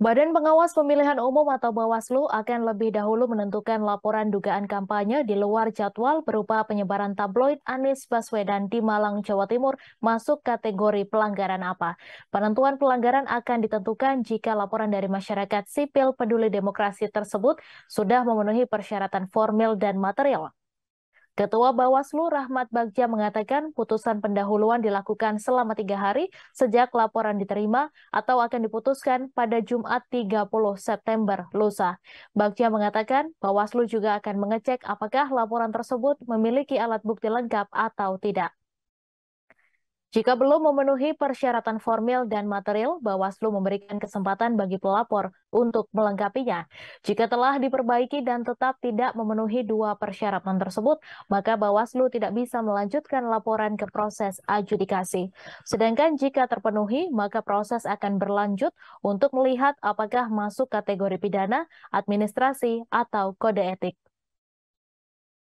Badan Pengawas Pemilihan Umum atau Bawaslu akan lebih dahulu menentukan laporan dugaan kampanye di luar jadwal berupa penyebaran tabloid Anies Baswedan di Malang, Jawa Timur masuk kategori pelanggaran apa. Penentuan pelanggaran akan ditentukan jika laporan dari masyarakat sipil peduli demokrasi tersebut sudah memenuhi persyaratan formil dan material. Ketua Bawaslu Rahmat Bagja mengatakan putusan pendahuluan dilakukan selama tiga hari sejak laporan diterima atau akan diputuskan pada Jumat 30 September lusa. Bagja mengatakan Bawaslu juga akan mengecek apakah laporan tersebut memiliki alat bukti lengkap atau tidak. Jika belum memenuhi persyaratan formil dan material, Bawaslu memberikan kesempatan bagi pelapor untuk melengkapinya. Jika telah diperbaiki dan tetap tidak memenuhi dua persyaratan tersebut, maka Bawaslu tidak bisa melanjutkan laporan ke proses adjudikasi. Sedangkan jika terpenuhi, maka proses akan berlanjut untuk melihat apakah masuk kategori pidana, administrasi, atau kode etik.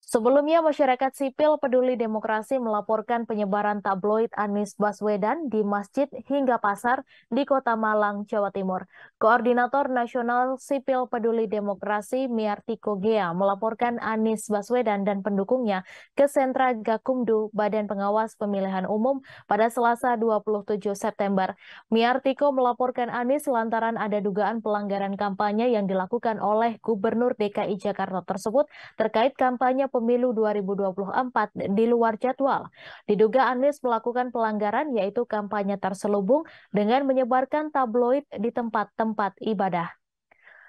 Sebelumnya, masyarakat sipil peduli demokrasi melaporkan penyebaran tabloid Anies Baswedan di masjid hingga pasar di Kota Malang, Jawa Timur. Koordinator Nasional Sipil Peduli Demokrasi Miartiko Gea melaporkan Anies Baswedan dan pendukungnya ke Sentra Gakumdu Badan Pengawas Pemilihan Umum pada Selasa 27 September. Miartiko melaporkan Anies lantaran ada dugaan pelanggaran kampanye yang dilakukan oleh Gubernur DKI Jakarta tersebut terkait kampanye Pemilu 2024 di luar jadwal. Diduga Anies melakukan pelanggaran yaitu kampanye terselubung dengan menyebarkan tabloid di tempat-tempat ibadah.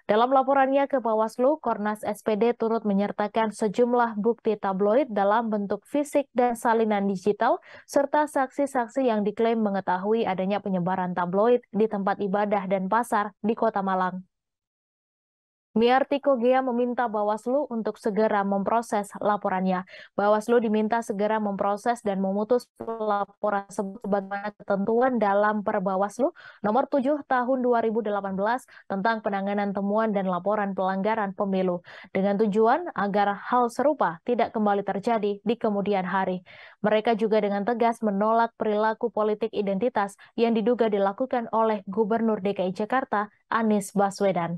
Dalam laporannya ke Bawaslu, Kornas SPD turut menyertakan sejumlah bukti tabloid dalam bentuk fisik dan salinan digital, serta saksi-saksi yang diklaim mengetahui adanya penyebaran tabloid di tempat ibadah dan pasar di Kota Malang. Miartiko Gea meminta Bawaslu untuk segera memproses laporannya. Bawaslu diminta segera memproses dan memutus laporan sebagaimana ketentuan dalam Perbawaslu nomor 7 tahun 2018 tentang penanganan temuan dan laporan pelanggaran pemilu dengan tujuan agar hal serupa tidak kembali terjadi di kemudian hari. Mereka juga dengan tegas menolak perilaku politik identitas yang diduga dilakukan oleh Gubernur DKI Jakarta Anies Baswedan.